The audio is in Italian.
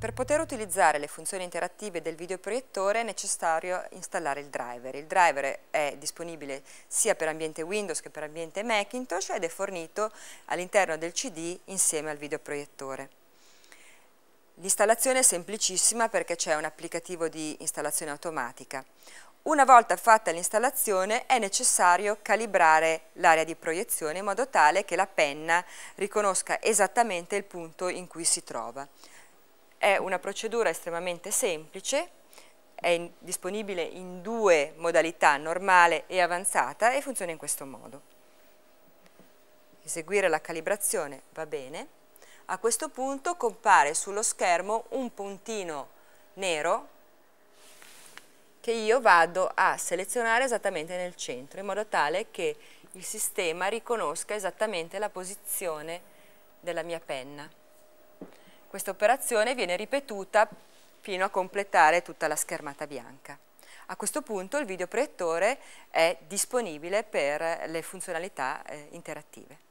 Per poter utilizzare le funzioni interattive del videoproiettore è necessario installare il driver. Il driver è disponibile sia per ambiente Windows che per ambiente Macintosh ed è fornito all'interno del CD insieme al videoproiettore. L'installazione è semplicissima perché c'è un applicativo di installazione automatica. Una volta fatta l'installazione è necessario calibrare l'area di proiezione in modo tale che la penna riconosca esattamente il punto in cui si trova. È una procedura estremamente semplice, è in, disponibile in due modalità, normale e avanzata, e funziona in questo modo. Eseguire la calibrazione va bene. A questo punto compare sullo schermo un puntino nero che io vado a selezionare esattamente nel centro, in modo tale che il sistema riconosca esattamente la posizione della mia penna. Questa operazione viene ripetuta fino a completare tutta la schermata bianca. A questo punto il videoproiettore è disponibile per le funzionalità eh, interattive.